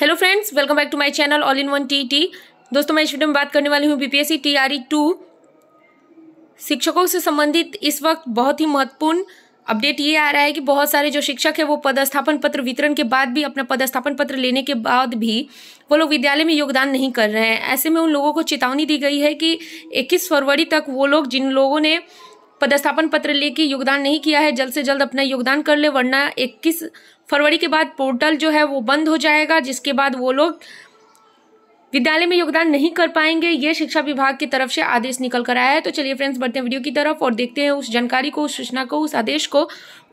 hello friends welcome back to my channel all in one टीटी दोस्तों मैं इस वीडियो में बात करने वाली हूँ बीपीएससी टीआरई टू शिक्षकों से संबंधित इस वक्त बहुत ही महत्वपूर्ण अपडेट ये आ रहा है कि बहुत सारे जो शिक्षक है वो पदस्थापन पत्र वितरण के बाद भी अपना पदस्थापन पत्र लेने के बाद भी वो लोग विद्यालय में योगदान नहीं कर रहे हैं ऐसे में उन लोगों को चेतावनी दी गई है कि इक्कीस फरवरी तक वो लोग जिन लोगों ने पदस्थापन पत्र लेके योगदान नहीं किया है जल्द से जल्द अपना योगदान कर ले वरना इक्कीस फरवरी के बाद पोर्टल जो है वो बंद हो जाएगा जिसके बाद वो लोग विद्यालय में योगदान नहीं कर पाएंगे ये शिक्षा विभाग की तरफ से आदेश निकल कर आया है तो चलिए फ्रेंड्स बढ़ते हैं वीडियो की तरफ और देखते हैं उस जानकारी को उस सूचना को उस आदेश को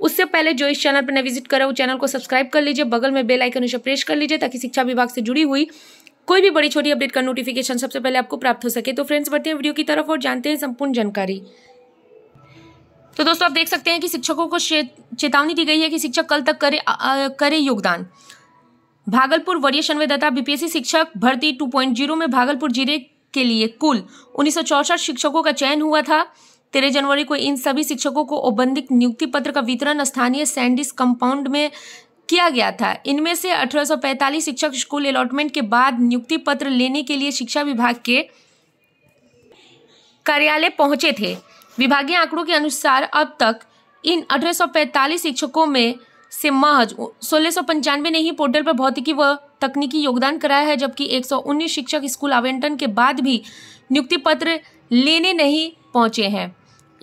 उससे पहले जो इस चैनल पर न विजिट करा वो चैनल को सब्सक्राइब कर लीजिए बगल में बेल आइकन उसे प्रेस कर लीजिए ताकि शिक्षा विभाग से जुड़ी हुई कोई भी बड़ी छोटी अपडेट का नोटिफिकेशन सबसे पहले आपको प्राप्त हो सके तो फ्रेंड्स बढ़ते हैं वीडियो की तरफ और जानते हैं संपूर्ण जानकारी तो दोस्तों आप देख सकते हैं कि शिक्षकों को चेतावनी दी गई है कि शिक्षक कल तक करे आ, करे योगदान भागलपुर वरीय संवेदता बीपीएससी शिक्षक भर्ती 2.0 में भागलपुर जिले के लिए कुल उन्नीस शिक्षकों का चयन हुआ था तेरह जनवरी को इन सभी शिक्षकों को औबंधिक नियुक्ति पत्र का वितरण स्थानीय सैंडिस कंपाउंड में किया गया था इनमें से 1845 शिक्षक स्कूल अलॉटमेंट के बाद नियुक्ति पत्र लेने के लिए शिक्षा विभाग के कार्यालय पहुंचे थे विभागीय आंकड़ों के अनुसार अब तक इन अठारह शिक्षकों में से महज सोलह ने ही पोर्टल पर भौतिकी व तकनीकी योगदान कराया है जबकि 119 शिक्षक स्कूल आवंटन के बाद भी नियुक्ति पत्र लेने नहीं पहुंचे हैं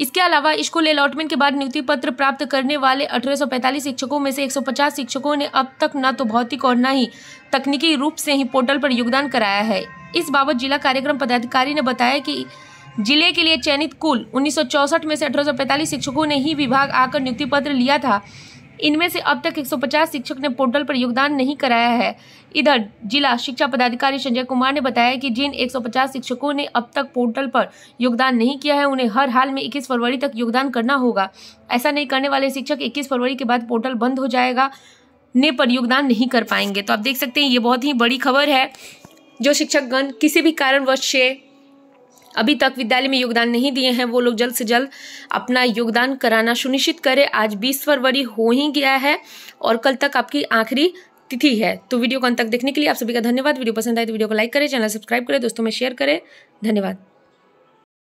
इसके अलावा स्कूल अलॉटमेंट के बाद नियुक्ति पत्र प्राप्त करने वाले अठारह शिक्षकों में से 150 शिक्षकों ने अब तक न तो भौतिक और न ही तकनीकी रूप से ही पोर्टल पर योगदान कराया है इस बाबत जिला कार्यक्रम पदाधिकारी ने बताया कि जिले के लिए चयनित कुल 1964 में से अठारह शिक्षकों ने ही विभाग आकर नियुक्ति पत्र लिया था इनमें से अब तक 150 शिक्षक ने पोर्टल पर योगदान नहीं कराया है इधर जिला शिक्षा पदाधिकारी संजय कुमार ने बताया कि जिन 150 शिक्षकों ने अब तक पोर्टल पर योगदान नहीं किया है उन्हें हर हाल में 21 फरवरी तक योगदान करना होगा ऐसा नहीं करने वाले शिक्षक 21 फरवरी के बाद पोर्टल बंद हो जाएगा ने पर योगदान नहीं कर पाएंगे तो आप देख सकते हैं ये बहुत ही बड़ी खबर है जो शिक्षकगण किसी भी कारणवश से अभी तक विद्यालय में योगदान नहीं दिए हैं वो लोग जल्द से जल्द अपना योगदान कराना सुनिश्चित करें आज बीस फरवरी हो ही गया है और कल तक आपकी आखिरी तिथि है तो वीडियो को अंत तक देखने के लिए आप सभी का धन्यवाद वीडियो पसंद आए तो वीडियो को लाइक करें चैनल सब्सक्राइब करें दोस्तों में शेयर करें धन्यवाद